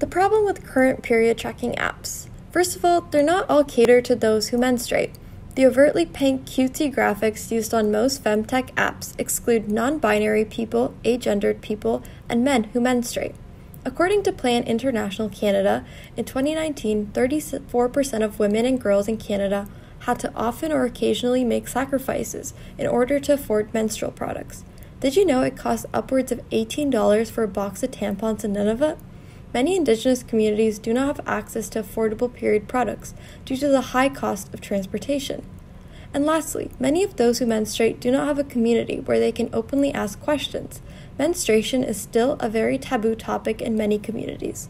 The problem with current period tracking apps. First of all, they're not all catered to those who menstruate. The overtly pink cutesy graphics used on most femtech apps exclude non binary people, agendered people, and men who menstruate. According to Plan International Canada, in 2019, 34% of women and girls in Canada had to often or occasionally make sacrifices in order to afford menstrual products. Did you know it costs upwards of $18 for a box of tampons in Nunavut? many indigenous communities do not have access to affordable period products due to the high cost of transportation. And lastly, many of those who menstruate do not have a community where they can openly ask questions. Menstruation is still a very taboo topic in many communities.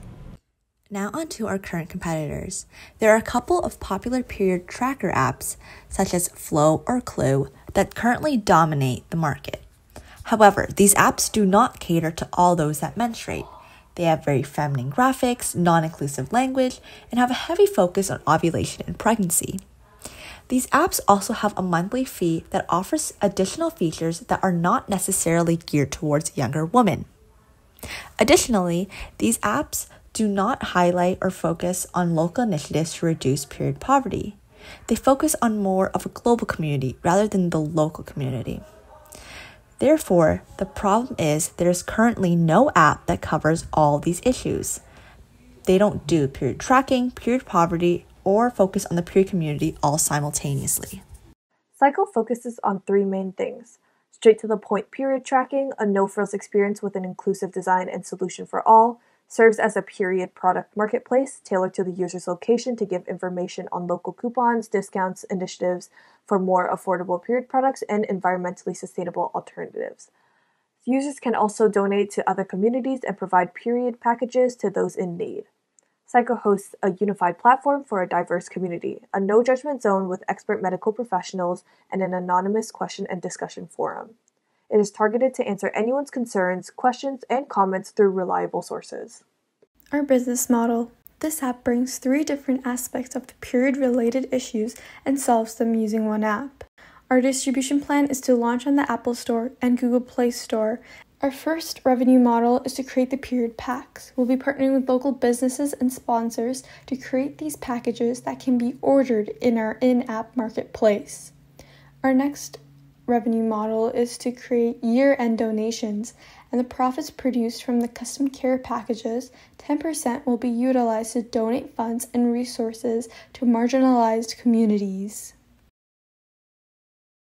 Now, on to our current competitors. There are a couple of popular period tracker apps, such as Flow or Clue, that currently dominate the market. However, these apps do not cater to all those that menstruate, they have very feminine graphics, non inclusive language, and have a heavy focus on ovulation and pregnancy. These apps also have a monthly fee that offers additional features that are not necessarily geared towards younger women. Additionally, these apps do not highlight or focus on local initiatives to reduce period poverty. They focus on more of a global community rather than the local community. Therefore, the problem is there's currently no app that covers all these issues. They don't do period tracking, period poverty, or focus on the period community all simultaneously. Cycle focuses on three main things straight to the point period tracking, a no frills experience with an inclusive design and solution for all, serves as a period product marketplace tailored to the user's location to give information on local coupons, discounts, initiatives for more affordable period products and environmentally sustainable alternatives. Users can also donate to other communities and provide period packages to those in need. Psycho hosts a unified platform for a diverse community, a no judgment zone with expert medical professionals, and an anonymous question and discussion forum. It is targeted to answer anyone's concerns, questions, and comments through reliable sources. Our business model. This app brings three different aspects of the period related issues and solves them using one app. Our distribution plan is to launch on the Apple Store and Google Play Store. Our first revenue model is to create the period packs. We'll be partnering with local businesses and sponsors to create these packages that can be ordered in our in app marketplace. Our next revenue model is to create year end donations, and the profits produced from the custom care packages, 10% will be utilized to donate funds and resources to marginalized communities.